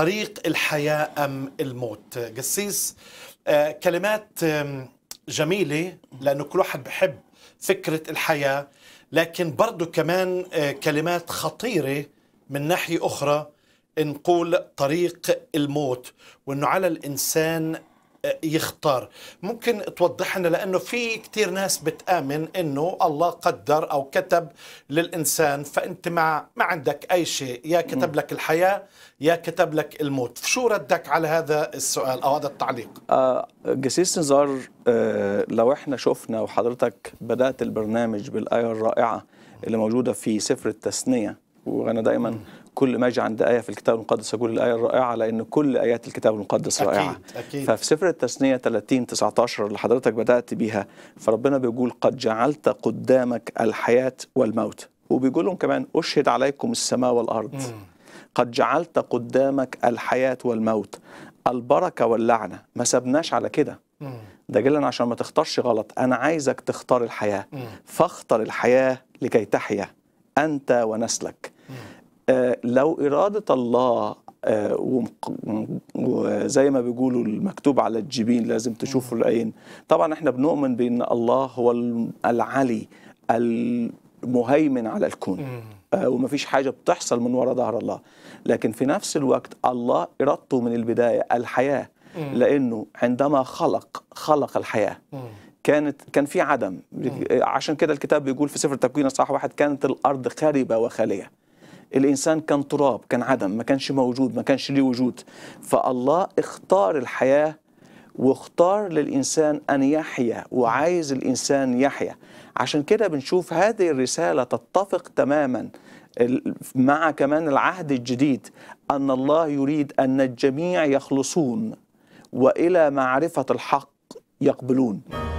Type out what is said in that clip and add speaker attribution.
Speaker 1: طريق الحياة أم الموت قسيس آه، كلمات جميلة لأنه كل واحد بحب فكرة الحياة لكن برضو كمان آه، كلمات خطيرة من ناحية أخرى نقول طريق الموت وأنه على الإنسان يختار ممكن توضح لنا لانه في كثير ناس بتامن انه الله قدر او كتب للانسان فانت مع ما عندك اي شيء يا كتب لك الحياه يا كتب لك الموت شو ردك على هذا السؤال او هذا التعليق
Speaker 2: آه قسيس نزار آه لو احنا شفنا وحضرتك بدات البرنامج بالايه الرائعه اللي موجوده في سفر التثنيه وانا دايما كل ما اجي عند ايه في الكتاب المقدس اقول الايه الرائعه لان كل ايات الكتاب المقدس رائعه أكيد أكيد. ففي سفر التثنيه 30 19 اللي حضرتك بدات بيها فربنا بيقول قد جعلت قدامك الحياه والموت وبيقول لهم كمان اشهد عليكم السماء والارض م. قد جعلت قدامك الحياه والموت البركه واللعنه ما سبناش على كده ده جل عشان ما تختارش غلط انا عايزك تختار الحياه فاختر الحياه لكي تحيا انت ونسلك لو إرادة الله آه، وزي ما بيقولوا المكتوب على الجبين لازم تشوفوا العين طبعا احنا بنؤمن بأن الله هو العلي المهيمن على الكون آه، ومفيش حاجة بتحصل من وراء ظهر الله لكن في نفس الوقت الله إرادته من البداية الحياة لأنه عندما خلق خلق الحياة كانت كان في عدم عشان كده الكتاب بيقول في سفر التكوين صح واحد كانت الارض خاربه وخاليه الإنسان كان تراب كان عدم ما كانش موجود ما كانش ليه وجود فالله اختار الحياة واختار للإنسان أن يحيا وعايز الإنسان يحيا عشان كده بنشوف هذه الرسالة تتفق تماما مع كمان العهد الجديد أن الله يريد أن الجميع يخلصون وإلى معرفة الحق يقبلون